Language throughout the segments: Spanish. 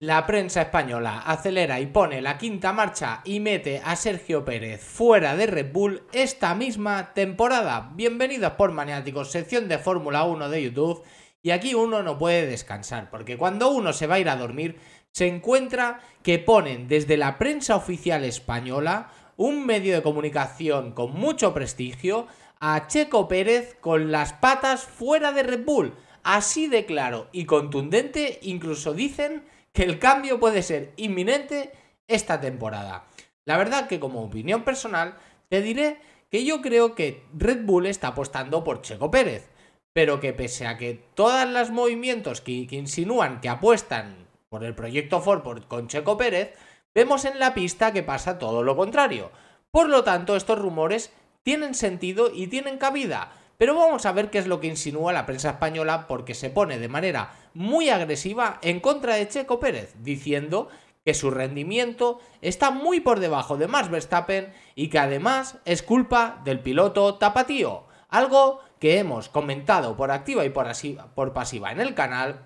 La prensa española acelera y pone la quinta marcha y mete a Sergio Pérez fuera de Red Bull esta misma temporada. Bienvenidos por Maniáticos, sección de Fórmula 1 de YouTube. Y aquí uno no puede descansar, porque cuando uno se va a ir a dormir, se encuentra que ponen desde la prensa oficial española un medio de comunicación con mucho prestigio a Checo Pérez con las patas fuera de Red Bull. Así de claro y contundente, incluso dicen que el cambio puede ser inminente esta temporada. La verdad que como opinión personal te diré que yo creo que Red Bull está apostando por Checo Pérez, pero que pese a que todos los movimientos que, insinúan que apuestan por el proyecto Ford con Checo Pérez, vemos en la pista que pasa todo lo contrario. Por lo tanto, estos rumores tienen sentido y tienen cabida. Pero vamos a ver qué es lo que insinúa la prensa española porque se pone de manera muy agresiva en contra de Checo Pérez, diciendo que su rendimiento está muy por debajo de Max Verstappen y que además es culpa del piloto tapatío, algo que hemos comentado por activa y por, por pasiva en el canal,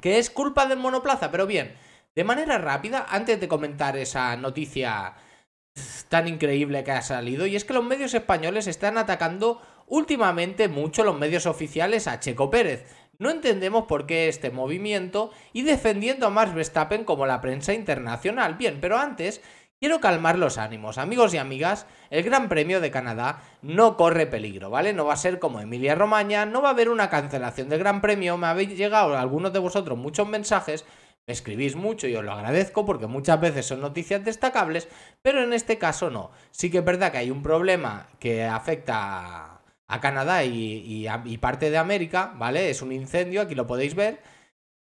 que es culpa del monoplaza, pero bien, de manera rápida, antes de comentar esa noticia tan increíble que ha salido, y es que los medios españoles están atacando últimamente mucho los medios oficiales a Checo Pérez. No entendemos por qué este movimiento y defendiendo a Max Verstappen como la prensa internacional. Bien, pero antes Quiero calmar los ánimos, amigos y amigas, el Gran Premio de Canadá no corre peligro, ¿vale? No va a ser como Emilia Romagna, no va a haber una cancelación del Gran Premio, me habéis llegado algunos de vosotros muchos mensajes, me escribís mucho y os lo agradezco porque muchas veces son noticias destacables, pero en este caso no. Sí que es verdad que hay un problema que afecta a Canadá y, parte de América, ¿vale? Es un incendio, aquí lo podéis ver.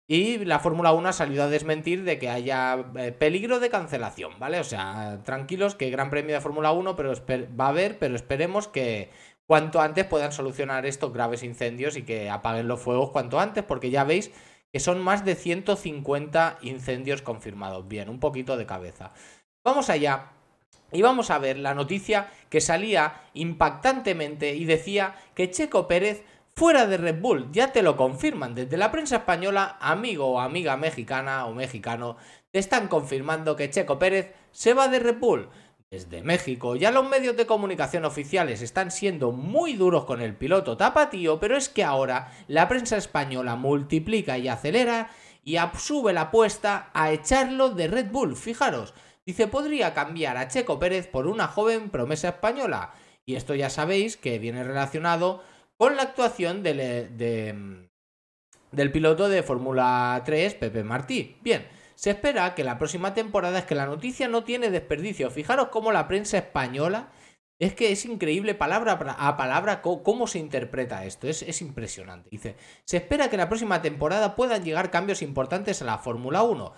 Y la Fórmula 1 ha salido a desmentir de que haya eh, peligro de cancelación, ¿vale? O sea, tranquilos que Gran Premio de Fórmula 1 pero va a haber, pero esperemos que cuanto antes puedan solucionar estos graves incendios y que apaguen los fuegos cuanto antes, porque ya veis que son más de 150 incendios confirmados. Bien, un poquito de cabeza. Vamos allá. Y vamos a ver la noticia que salía impactantemente y decía que Checo Pérez fuera de Red Bull, ya te lo confirman desde la prensa española, amigo o amiga mexicana o mexicano, te están confirmando que Checo Pérez se va de Red Bull. Desde México ya los medios de comunicación oficiales están siendo muy duros con el piloto tapatío, pero es que ahora la prensa española multiplica y acelera y sube la apuesta a echarlo de Red Bull. Fijaros, Dice, podría cambiar a Checo Pérez por una joven promesa española. Y esto ya sabéis que viene relacionado con la actuación del, mm, del piloto de Fórmula 3, Pepe Martí. Bien, se espera que la próxima temporada es que la noticia no tiene desperdicio. Fijaros cómo la prensa española es que es increíble palabra a palabra cómo se interpreta esto, es, es, impresionante. Dice, se espera que la próxima temporada puedan llegar cambios importantes a la Fórmula 1.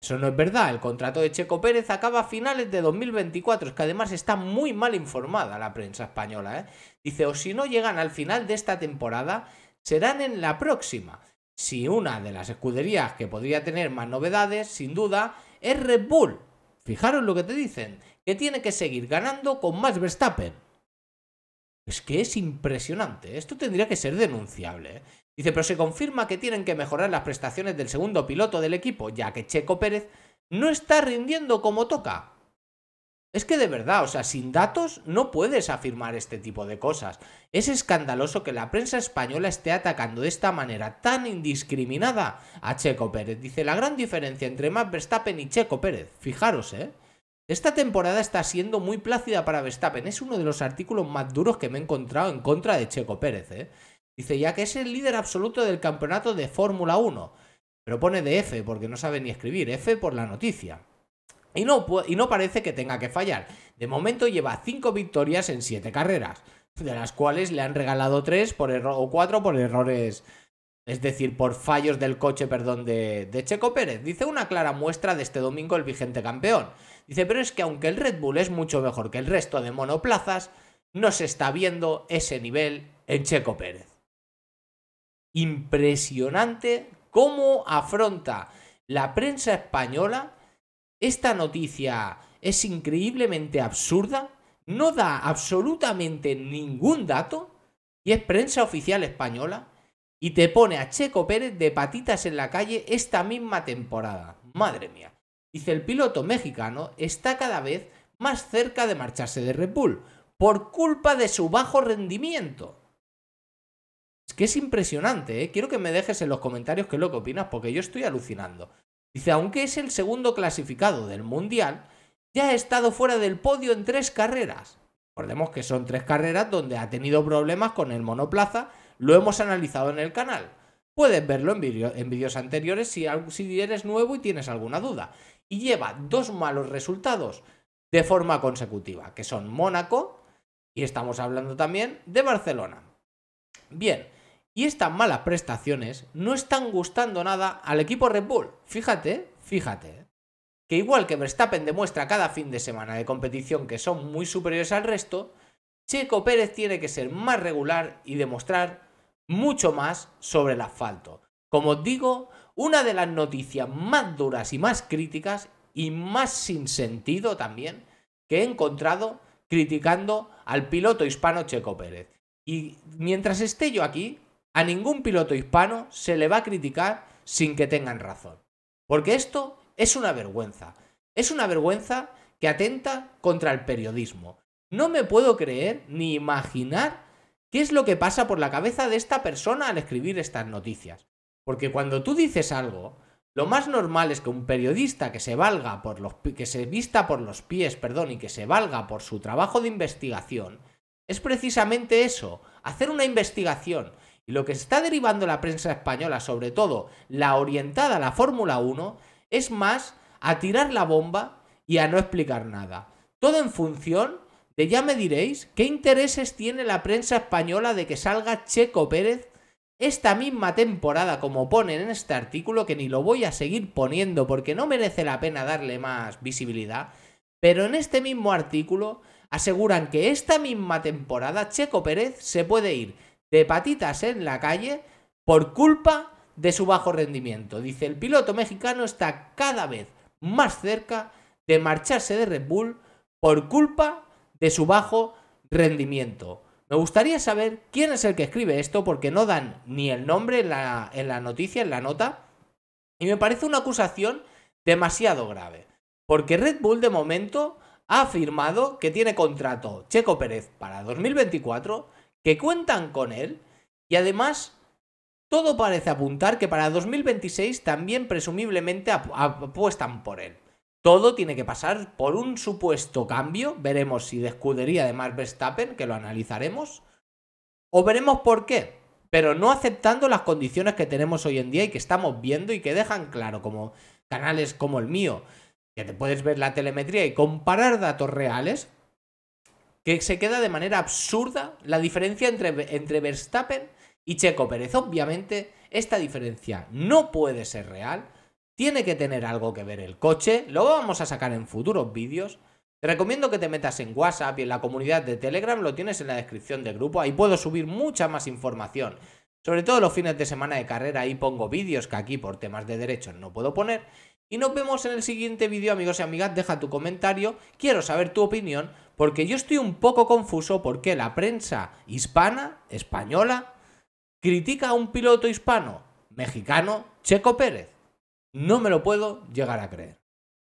Eso no es verdad. El contrato de Checo Pérez acaba a finales de 2024. Es que además está muy mal informada la prensa española. ¿eh? Dice, o si no llegan al final de esta temporada, serán en la próxima. Si una de las escuderías que podría tener más novedades, sin duda, es Red Bull. Fijaros lo que te dicen, que tiene que seguir ganando con más Verstappen. Es que es impresionante. Esto tendría que ser denunciable. ¿eh? Dice, pero se confirma que tienen que mejorar las prestaciones del segundo piloto del equipo, ya que Checo Pérez no está rindiendo como toca. Es que de verdad, o sea, sin datos no puedes afirmar este tipo de cosas. Es escandaloso que la prensa española esté atacando de esta manera tan indiscriminada a Checo Pérez. Dice la gran diferencia entre Matt Verstappen y Checo Pérez. Fijaros, ¿eh? Esta temporada está siendo muy plácida para Verstappen. Es uno de los artículos más duros que me he encontrado en contra de Checo Pérez, ¿eh? Dice, ya que es el líder absoluto del campeonato de Fórmula 1. Pero pone de F porque no sabe ni escribir. F por la noticia. Y no, y no parece que tenga que fallar. De momento lleva 5 victorias en 7 carreras. De las cuales le han regalado 3 o 4 por errores. Es decir, por fallos del coche, perdón, de, de Checo Pérez. Dice una clara muestra de este domingo el vigente campeón. Dice, pero es que aunque el Red Bull es mucho mejor que el resto de monoplazas, no se está viendo ese nivel en Checo Pérez impresionante cómo afronta la prensa española esta noticia. Es increíblemente absurda, no da absolutamente ningún dato y es prensa oficial española y te pone a Checo Pérez de patitas en la calle esta misma temporada. Madre mía. Dice el piloto mexicano está cada vez más cerca de marcharse de Red Bull por culpa de su bajo rendimiento que es impresionante, eh. Quiero que me dejes en los comentarios qué es lo que opinas, porque yo estoy alucinando. Dice, aunque es el segundo clasificado del Mundial, ya ha estado fuera del podio en tres carreras. Recordemos que son tres carreras donde ha tenido problemas con el monoplaza, lo hemos analizado en el canal. Puedes verlo en, vídeos anteriores si, si eres nuevo y tienes alguna duda. Y lleva dos malos resultados de forma consecutiva, que son Mónaco y estamos hablando también de Barcelona. Bien, y estas malas prestaciones no están gustando nada al equipo Red Bull. Fíjate, fíjate. Que igual que Verstappen demuestra cada fin de semana de competición que son muy superiores al resto, Checo Pérez tiene que ser más regular y demostrar mucho más sobre el asfalto. Como os digo, una de las noticias más duras y más críticas y más sin sentido también que he encontrado criticando al piloto hispano Checo Pérez. Y mientras esté yo aquí, a ningún piloto hispano se le va a criticar sin que tengan razón. Porque esto es una vergüenza. Es una vergüenza que atenta contra el periodismo. No me puedo creer ni imaginar qué es lo que pasa por la cabeza de esta persona al escribir estas noticias. Porque cuando tú dices algo, lo más normal es que un periodista que se valga por los que se vista por los pies, perdón, y que se valga por su trabajo de investigación, es precisamente eso, hacer una investigación y lo que se está derivando la prensa española, sobre todo la orientada a la Fórmula 1, es más a tirar la bomba y a no explicar nada. Todo en función de ya me diréis qué intereses tiene la prensa española de que salga Checo Pérez esta misma temporada, como ponen en este artículo, que ni lo voy a seguir poniendo porque no merece la pena darle más visibilidad, pero en este mismo artículo aseguran que esta misma temporada Checo Pérez se puede ir de patitas en la calle por culpa de su bajo rendimiento. Dice, el piloto mexicano está cada vez más cerca de marcharse de Red Bull por culpa de su bajo rendimiento. Me gustaría saber quién es el que escribe esto porque no dan ni el nombre en la, noticia, en la nota, y me parece una acusación demasiado grave. Porque Red Bull de momento ha afirmado que tiene contrato Checo Pérez para 2024 que cuentan con él y además todo parece apuntar que para 2026 también presumiblemente apuestan por él. Todo tiene que pasar por un supuesto cambio, veremos si de escudería de Max Verstappen, que lo analizaremos, o veremos por qué, pero no aceptando las condiciones que tenemos hoy en día y que estamos viendo y que dejan claro, como canales como el mío, que te puedes ver la telemetría y comparar datos reales, que se queda de manera absurda la diferencia entre, entre Verstappen y Checo Pérez. Obviamente, esta diferencia no puede ser real. Tiene que tener algo que ver el coche. Lo vamos a sacar en futuros vídeos. Te recomiendo que te metas en WhatsApp y en la comunidad de Telegram, lo tienes en la descripción del grupo, ahí puedo subir mucha más información. Sobre todo los fines de semana de carrera, ahí pongo vídeos que aquí por temas de derechos no puedo poner. Y nos vemos en el siguiente vídeo, amigos y amigas, deja tu comentario, quiero saber tu opinión, porque yo estoy un poco confuso porque la prensa hispana, española, critica a un piloto hispano, mexicano, Checo Pérez. No me lo puedo llegar a creer.